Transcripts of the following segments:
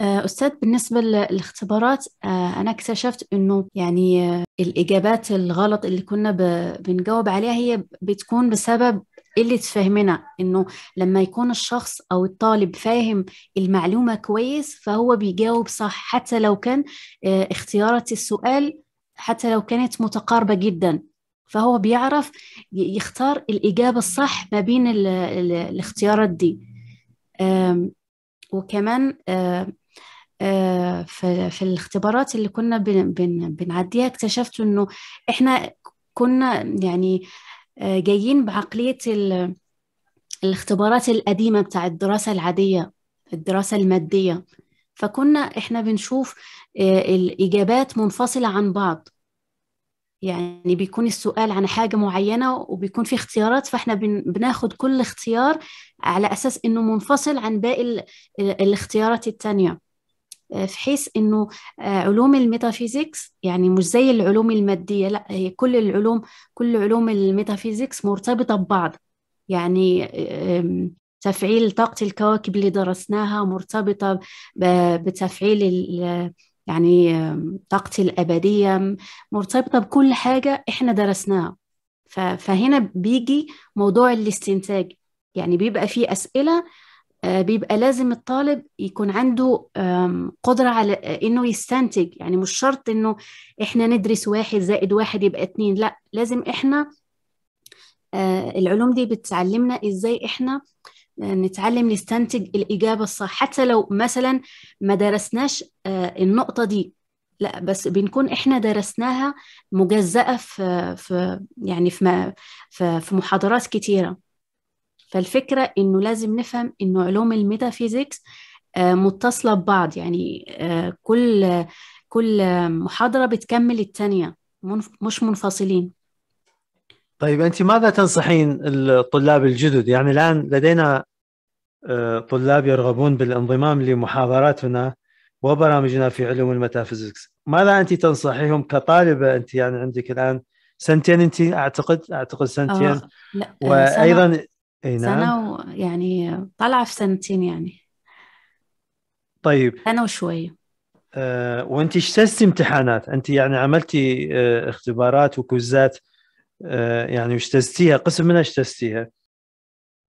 آه، أستاذ بالنسبة للاختبارات آه، أنا اكتشفت أنه يعني آه، الإجابات الغلط اللي كنا بنجاوب عليها هي بتكون بسبب قلة فهمنا أنه لما يكون الشخص أو الطالب فاهم المعلومة كويس فهو بيجاوب صح حتى لو كان اختيارات السؤال حتى لو كانت متقاربة جدا فهو بيعرف يختار الإجابة الصح ما بين الاختيارات دي وكمان آه، في, في الاختبارات اللي كنا بنعديها اكتشفت انه احنا كنا يعني آه، جايين بعقلية الاختبارات القديمة بتاع الدراسة العادية الدراسة المادية فكنا احنا بنشوف آه، الإجابات منفصلة عن بعض يعني بيكون السؤال عن حاجة معينة وبيكون في اختيارات فاحنا بناخد كل اختيار على أساس إنه منفصل عن باقي الاختيارات التانية آه، في حيث انه آه، علوم الميتافيزيكس يعني مش زي العلوم الماديه لا هي كل العلوم كل علوم الميتافيزيكس مرتبطه ببعض يعني تفعيل طاقه الكواكب اللي درسناها مرتبطه بتفعيل يعني طاقه الأبدية مرتبطة بكل حاجة إحنا درسناها فهنا بيجي موضوع الاستنتاج يعني بيبقى فيه أسئلة آه، بيبقى لازم الطالب يكون عنده قدرة على آه، إنه يستنتج يعني مش شرط إنه إحنا ندرس واحد زائد واحد يبقى اتنين لا لازم إحنا آه، العلوم دي بتعلمنا إزاي إحنا نتعلم نستنتج الإجابة الصح حتى لو مثلا ما درسناش النقطة دي لا بس بنكون احنا درسناها مجزأة في في يعني في في محاضرات كتيرة فالفكرة إنه لازم نفهم إنه علوم الميتافيزيكس آه، متصلة ببعض يعني آه، كل كل محاضرة بتكمل التانية مش منفصلين طيب أنت ماذا تنصحين الطلاب الجدد يعني الآن لدينا آه، طلاب يرغبون بالانضمام لمحاضراتنا وبرامجنا في علوم الميتافيزيكس ماذا أنت تنصحيهم كطالبة أنت يعني عندك الآن سنتين أنت أعتقد أعتقد سنتين آه. لا. وأيضا اي نعم سنة و... يعني طالعة في سنتين يعني طيب سنة وشوية أه وانت اجتزتي امتحانات انت يعني عملتي أه اختبارات وكوزات أه يعني اجتزتيها قسم منها اجتزتيها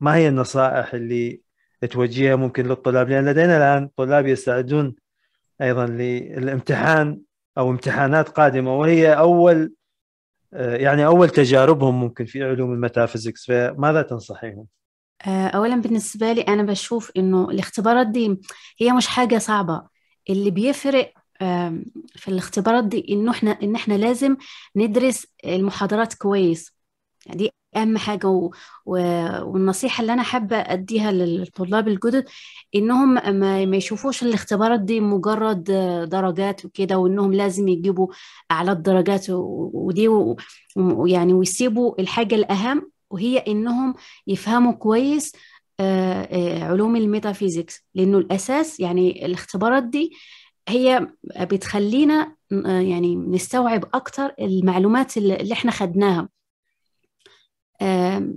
ما هي النصائح اللي توجهها ممكن للطلاب لان لدينا الان طلاب يستعدون ايضا للامتحان او امتحانات قادمه وهي اول آه، يعني اول تجاربهم ممكن في علوم الميتافيزكس فماذا تنصحيهم؟ آه، اولا بالنسبه لي انا بشوف انه الاختبارات دي هي مش حاجه صعبه اللي بيفرق في الاختبارات دي انه احنا ان احنا لازم ندرس المحاضرات كويس يعني دي اهم حاجه و... و... والنصيحه اللي انا حابه اديها للطلاب الجدد انهم ما, ما يشوفوش الاختبارات دي مجرد درجات وكده وانهم لازم يجيبوا اعلى الدرجات و... ودي و... ويعني ويسيبوا الحاجه الاهم وهي انهم يفهموا كويس آه، آه، علوم الميتافيزيكس لانه الاساس يعني الاختبارات دي هي بتخلينا يعني نستوعب اكتر المعلومات اللي احنا خدناها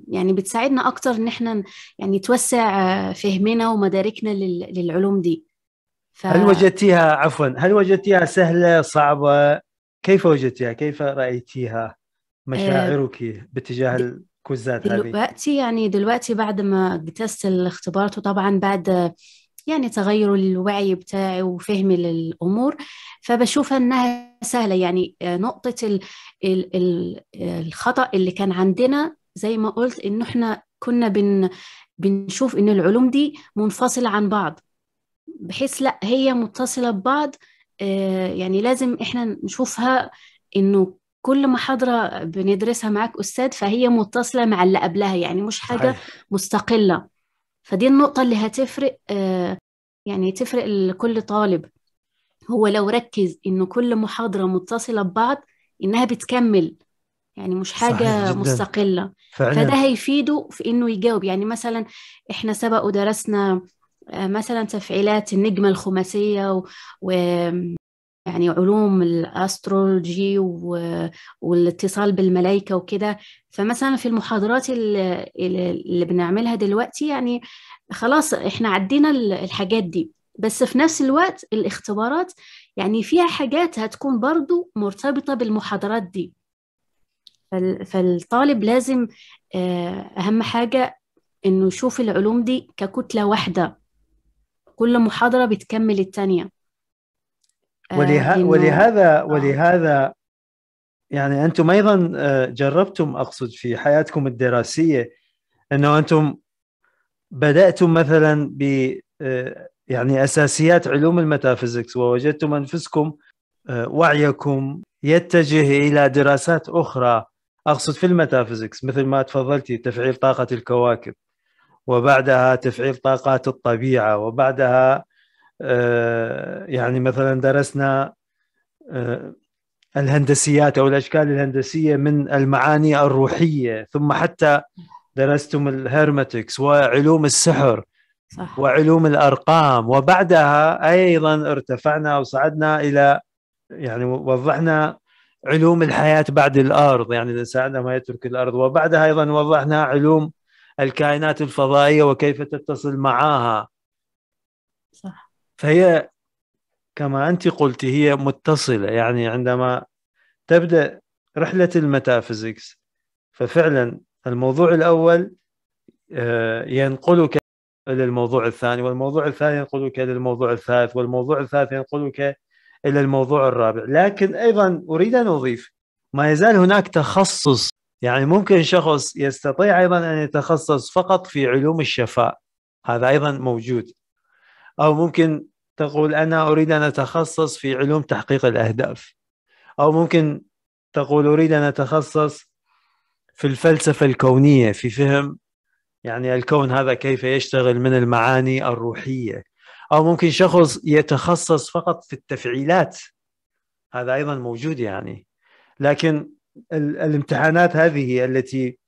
يعني بتساعدنا اكتر ان احنا يعني توسع آه، فهمنا ومداركنا للعلوم دي ف... هل وجدتيها عفوا هل وجدتيها سهله صعبه كيف وجدتيها كيف رايتيها مشاعرك باتجاه الكوزات هذه دلوقتي يعني دلوقتي بعد ما اجتزت الاختبارات وطبعا بعد يعني تغير الوعي بتاعي وفهمي للامور فبشوف انها سهله يعني آه، نقطه الخطا اللي كان عندنا زي ما قلت إنه إحنا كنا بن بنشوف إن العلوم دي منفصلة عن بعض بحيث لا هي متصلة ببعض آه، يعني لازم إحنا نشوفها إنه كل محاضرة بندرسها معاك أستاذ فهي متصلة مع اللي قبلها يعني مش حاجة صحيح. مستقلة فدي النقطة اللي هتفرق آه، يعني تفرق لكل طالب هو لو ركز إنه كل محاضرة متصلة ببعض إنها بتكمل يعني مش حاجة مستقلة فعلا. فده هيفيده في إنه يجاوب يعني مثلا إحنا سبق ودرسنا آه، مثلا تفعيلات النجمة الخماسية و... و... يعني علوم الاسترولوجي و... والاتصال بالملائكه وكده فمثلا في المحاضرات اللي, اللي بنعملها دلوقتي يعني خلاص احنا عدينا الحاجات دي بس في نفس الوقت الاختبارات يعني فيها حاجات هتكون برضو مرتبطه بالمحاضرات دي فالطالب لازم آه، أهم حاجة إنه يشوف العلوم دي ككتلة واحدة كل محاضرة بتكمل التانية آه، وله... إنه... ولهذا آه. ولهذا يعني أنتم أيضا جربتم أقصد في حياتكم الدراسية أنه أنتم بدأتم مثلا ب يعني أساسيات علوم الميتافيزيكس ووجدتم أنفسكم وعيكم يتجه إلى دراسات أخرى اقصد في الميتافيزكس مثل ما تفضلتي تفعيل طاقه الكواكب وبعدها تفعيل طاقات الطبيعه وبعدها آه، يعني مثلا درسنا آه، الهندسيات او الاشكال الهندسيه من المعاني الروحيه ثم حتى درستم الهرمتكس وعلوم السحر صح. وعلوم الارقام وبعدها ايضا ارتفعنا وصعدنا الى يعني وضحنا علوم الحياة بعد الأرض يعني الإنسان عندما يترك الأرض وبعدها أيضا وضحنا علوم الكائنات الفضائية وكيف تتصل معها صح فهي كما أنت قلت هي متصلة يعني عندما تبدأ رحلة الميتافيزيكس ففعلا الموضوع الأول آه، ينقلك إلى الموضوع الثاني والموضوع الثاني ينقلك إلى الموضوع الثالث والموضوع الثالث ينقلك الى الموضوع الرابع لكن ايضا اريد ان اضيف ما يزال هناك تخصص يعني ممكن شخص يستطيع ايضا ان يتخصص فقط في علوم الشفاء هذا ايضا موجود او ممكن تقول انا اريد ان اتخصص في علوم تحقيق الاهداف او ممكن تقول اريد ان اتخصص في الفلسفه الكونيه في فهم يعني الكون هذا كيف يشتغل من المعاني الروحيه او ممكن شخص يتخصص فقط في التفعيلات هذا ايضا موجود يعني لكن الامتحانات هذه التي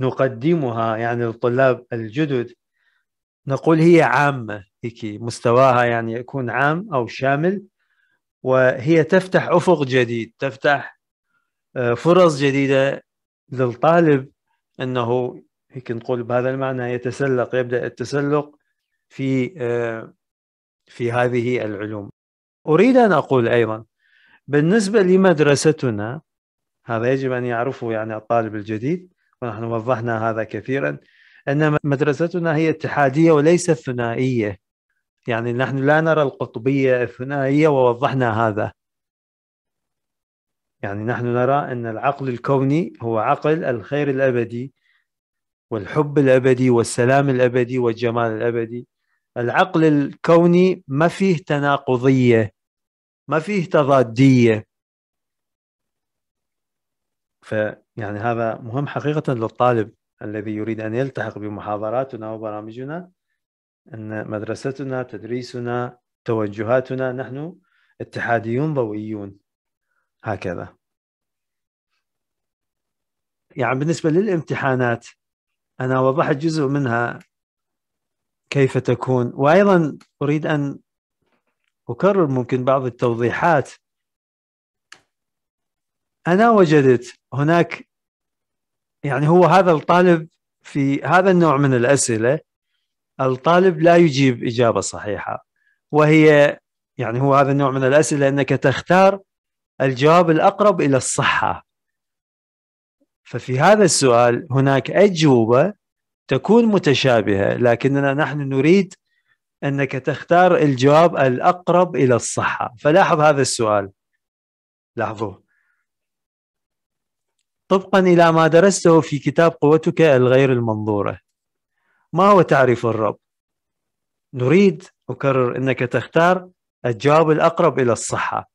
نقدمها يعني للطلاب الجدد نقول هي عامه هيك مستواها يعني يكون عام او شامل وهي تفتح افق جديد تفتح آه، فرص جديده للطالب انه هيك نقول بهذا المعنى يتسلق يبدا التسلق في آه، في هذه العلوم أريد أن أقول أيضا بالنسبة لمدرستنا هذا يجب أن يعرفه يعني الطالب الجديد ونحن وضحنا هذا كثيرا أن مدرستنا هي اتحادية وليس ثنائية يعني نحن لا نرى القطبية الثنائية ووضحنا هذا يعني نحن نرى أن العقل الكوني هو عقل الخير الأبدي والحب الأبدي والسلام الأبدي والجمال الأبدي العقل الكوني ما فيه تناقضيه ما فيه تضاديه فيعني هذا مهم حقيقه للطالب الذي يريد ان يلتحق بمحاضراتنا وبرامجنا ان مدرستنا تدريسنا توجهاتنا نحن اتحاديون ضوئيون هكذا يعني بالنسبه للامتحانات انا وضحت جزء منها كيف تكون وايضا اريد ان اكرر ممكن بعض التوضيحات انا وجدت هناك يعني هو هذا الطالب في هذا النوع من الاسئله الطالب لا يجيب اجابه صحيحه وهي يعني هو هذا النوع من الاسئله انك تختار الجواب الاقرب الى الصحه ففي هذا السؤال هناك اجوبه تكون متشابهه لكننا نحن نريد انك تختار الجواب الاقرب الى الصحه فلاحظ هذا السؤال لاحظوه طبقا الى ما درسته في كتاب قوتك الغير المنظوره ما هو تعريف الرب نريد اكرر انك تختار الجواب الاقرب الى الصحه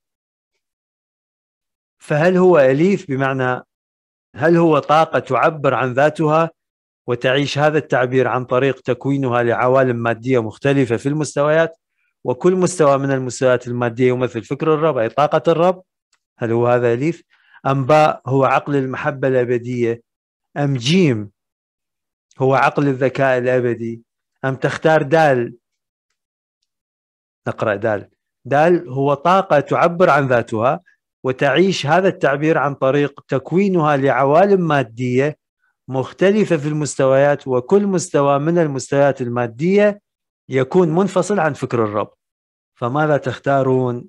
فهل هو اليف بمعنى هل هو طاقه تعبر عن ذاتها وتعيش هذا التعبير عن طريق تكوينها لعوالم ماديه مختلفه في المستويات وكل مستوى من المستويات الماديه يمثل فكر الرب اي طاقه الرب هل هو هذا اليف؟ ام باء هو عقل المحبه الابديه؟ ام جيم هو عقل الذكاء الابدي؟ ام تختار دال؟ نقرا دال دال هو طاقه تعبر عن ذاتها وتعيش هذا التعبير عن طريق تكوينها لعوالم ماديه مختلفة في المستويات وكل مستوى من المستويات المادية يكون منفصل عن فكر الرب فماذا تختارون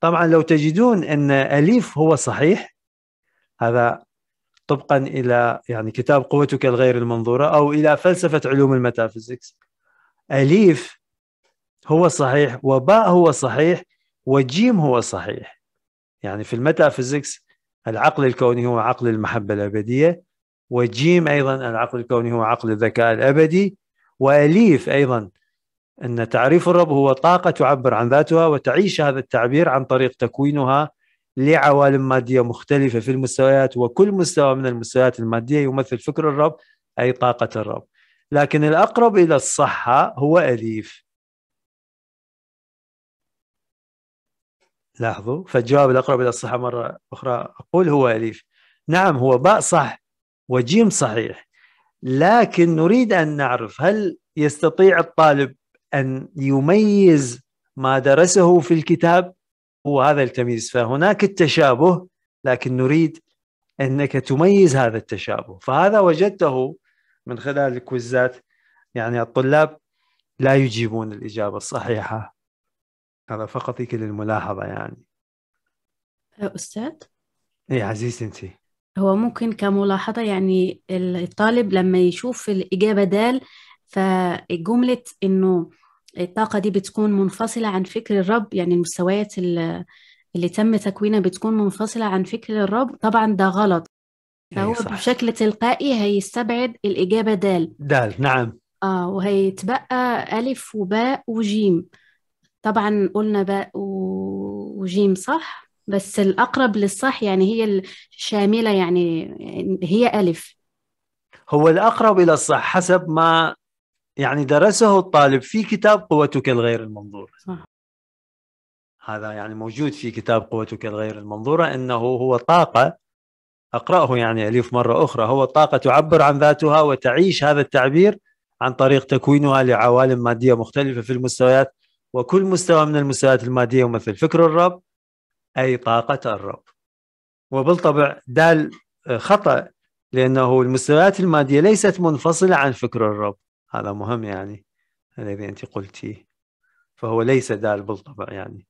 طبعا لو تجدون أن أليف هو صحيح هذا طبقا إلى يعني كتاب قوتك الغير المنظورة أو إلى فلسفة علوم الميتافيزيكس أليف هو صحيح وباء هو صحيح وجيم هو صحيح يعني في الميتافيزيكس العقل الكوني هو عقل المحبة الأبدية وجيم ايضا العقل الكوني هو عقل الذكاء الابدي واليف ايضا ان تعريف الرب هو طاقه تعبر عن ذاتها وتعيش هذا التعبير عن طريق تكوينها لعوالم ماديه مختلفه في المستويات وكل مستوى من المستويات الماديه يمثل فكر الرب اي طاقه الرب لكن الاقرب الى الصحه هو اليف لاحظوا فالجواب الاقرب الى الصحه مره اخرى اقول هو اليف نعم هو باء صح وجيم صحيح لكن نريد أن نعرف هل يستطيع الطالب أن يميز ما درسه في الكتاب هو هذا التمييز فهناك التشابه لكن نريد أنك تميز هذا التشابه فهذا وجدته من خلال الكويزات يعني الطلاب لا يجيبون الإجابة الصحيحة هذا فقط للملاحظة يعني أستاذ؟ اي عزيزتي أنتِ هو ممكن كملاحظة يعني الطالب لما يشوف الإجابة دال فجملة إنه الطاقة دي بتكون منفصلة عن فكر الرب يعني المستويات اللي تم تكوينها بتكون منفصلة عن فكر الرب طبعا ده غلط فهو إيه، بشكل تلقائي هيستبعد الإجابة دال دال نعم آه وهيتبقى ألف وباء وجيم طبعا قلنا باء وجيم صح؟ بس الأقرب للصح يعني هي الشاملة يعني هي ألف هو الأقرب إلى الصح حسب ما يعني درسه الطالب في كتاب قوتك الغير المنظورة صح. هذا يعني موجود في كتاب قوتك الغير المنظورة أنه هو طاقة أقرأه يعني أليف مرة أخرى هو طاقة تعبر عن ذاتها وتعيش هذا التعبير عن طريق تكوينها لعوالم مادية مختلفة في المستويات وكل مستوى من المستويات المادية يمثل فكر الرب أي طاقة الرب وبالطبع دال خطأ لأنه المستويات المادية ليست منفصلة عن فكر الرب هذا مهم يعني الذي أنت قلتيه فهو ليس دال بالطبع يعني